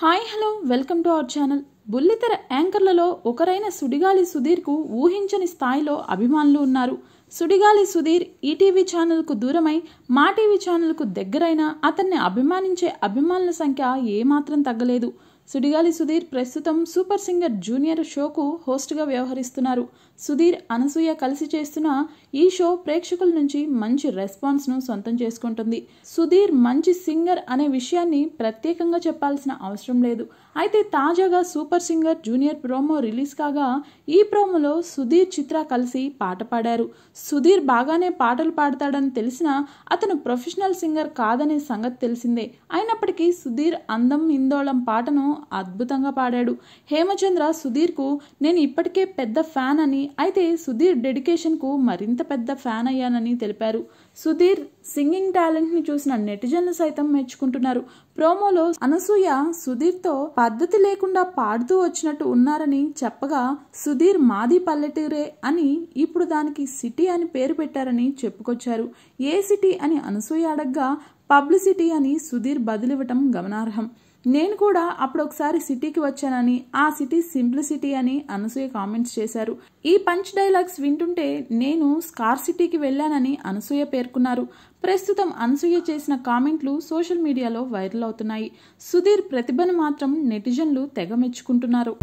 hi hello welcome to our channel బుల్లితెర యాంకర్లలో ఒకరైన సుడిగాలి సుధీర్కు ఊహించని స్థాయిలో అభిమానులు ఉన్నారు సుడిగాలి సుధీర్ ఈటీవీ ఛానల్కు దూరమై మా టీవీ ఛానల్కు దగ్గరైన అతన్ని అభిమానించే అభిమానుల సంఖ్య ఏమాత్రం తగ్గలేదు సుడిగాలి సుధీర్ ప్రస్తుతం సూపర్ సింగర్ జూనియర్ షోకు హోస్ట్గా వ్యవహరిస్తున్నారు సుధీర్ అనసూయ కలిసి చేస్తున్న ఈ షో ప్రేక్షకుల నుంచి మంచి రెస్పాన్స్ను సొంతం చేసుకుంటుంది సుధీర్ మంచి సింగర్ అనే విషయాన్ని ప్రత్యేకంగా చెప్పాల్సిన అవసరం లేదు అయితే తాజాగా super singer junior promo release కాగా ఈ ప్రోమోలో సుధీర్ చిత్ర కలిసి పాట పాడారు సుధీర్ బాగానే పాటలు పాడతాడని తెలిసిన అతను ప్రొఫెషనల్ సింగర్ కాదనే సంగతి తెలిసిందే అయినప్పటికీ సుధీర్ అందం ఇందోళం పాటను అద్భుతంగా పాడాడు హేమచంద్ర సుధీర్కు నేను ఇప్పటికే పెద్ద ఫ్యాన్ అని అయితే సుధీర్ డెడికేషన్కు మరింత పెద్ద ఫ్యాన్ అయ్యానని తెలిపారు సుధీర్ సింగింగ్ టాలెంట్ని చూసిన నెటిజన్లు సైతం మెచ్చుకుంటున్నారు ప్రోమోలో అనసూయ సుధీర్తో పద్ధతి లేకుండా పాడుతూ వచ్చినట్టు ఉన్నారని చెప్పగా సుధీర్ మాది పల్లెటూరే అని ఇప్పుడు దానికి సిటీ అని పేరు పెట్టారని చెప్పుకొచ్చారు ఏ సిటీ అని అనసూయ అడగ్గా పబ్లిసిటీ అని సుధీర్ బదిలివ్వటం గమనార్హం నేను కూడా అప్పుడు ఒకసారి సిటీకి వచ్చానని ఆ సిటీ సింప్లిసిటీ అని అనసూయ కామెంట్స్ చేశారు ఈ పంచ్ డైలాగ్స్ వింటుంటే నేను స్కార్ సిటీకి వెళ్ళానని అనసూయ పేర్కొన్నారు ప్రస్తుతం అనసూయ చేసిన కామెంట్లు సోషల్ మీడియాలో వైరల్ అవుతున్నాయి సుధీర్ ప్రతిభను మాత్రం నెటిజన్లు తెగ మెచ్చుకుంటున్నారు